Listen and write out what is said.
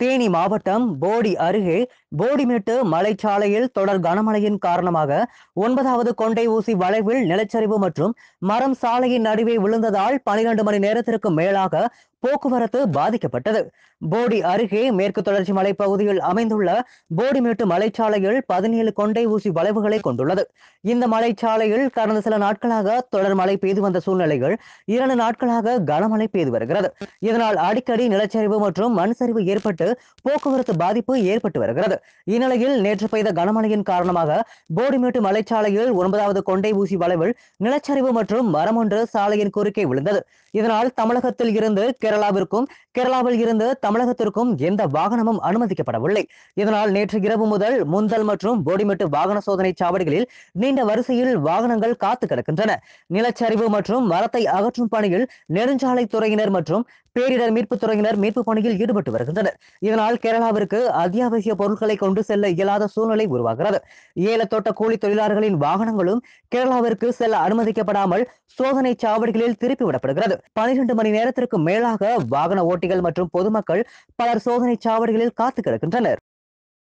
தேனி மாவட்டம் போடி அருகே போடிமேட்டு மலைச்சாலையில் தொடர் கனமழையின் காரணமாக ஒன்பதாவது கொண்டை ஊசி வளைவில் நிலச்சரிவு மற்றும் மரம் சாலையின் நடுவே விழுந்ததால் பனிரெண்டு மணி நேரத்திற்கு மேலாக போக்குவரத்து பாதிக்கப்பட்டது போடி அருகே மேற்கு தொடர்ச்சி மலைப்பகுதியில் அமைந்துள்ள போடிமேட்டு மலைச்சாலையில் பதினேழு கொண்டை ஊசி வளைவுகளை கொண்டுள்ளது இந்த மலைச்சாலையில் கடந்த சில நாட்களாக தொடர் மழை பெய்து வந்த சூழ்நிலைகள் இரண்டு நாட்களாக கனமழை பெய்து வருகிறது இதனால் அடிக்கடி நிலச்சரிவு மற்றும் மண் சரிவு ஏற்பட்டு போக்குவரத்து பாதிப்பு ஏற்பட்டு வருகிறது இந்நிலையில் நேற்று பெய்த கனமழையின் காரணமாக போடிமேட்டு மலைச்சாலையில் ஒன்பதாவது கொண்டை ஊசி வளைவில் நிலச்சரிவு மற்றும் மரம் ஒன்று சாலையின் குறுக்கே விழுந்தது இதனால் தமிழகத்தில் இருந்து கேரளாவிற்கும் கேரளாவில் இருந்து தமிழகத்திற்கும் எந்த வாகனமும் அனுமதிக்கப்படவில்லை இதனால் நேற்று இரவு முதல் முந்தல் மற்றும் போடிமெட்டு வாகன சோதனை சாவடிகளில் நீண்ட வரிசையில் வாகனங்கள் காத்து கிடக்கின்றன நிலச்சரிவு மற்றும் மரத்தை அகற்றும் பணியில் நெடுஞ்சாலை துறையினர் மற்றும் பேரிடர் மீட்புத் துறையினர் மீட்பு பணியில் ஈடுபட்டு வருகின்றனர் இதனால் கேரளாவிற்கு அத்தியாவசிய பொருட்களை கொண்டு செல்ல இயலாத சூழ்நிலை உருவாகிறது ஏலத்தோட்ட கூலி தொழிலாளர்களின் வாகனங்களும் கேரளாவிற்கு செல்ல அனுமதிக்கப்படாமல் சோதனை சாவடிகளில் திருப்பி விடப்படுகிறது பனிரெண்டு மணி நேரத்திற்கு மேலாக வாகன ஓட்டிகள் மற்றும் பொதுமக்கள் பலர் சோதனை சாவடிகளில் காத்து கிடக்கின்றனர்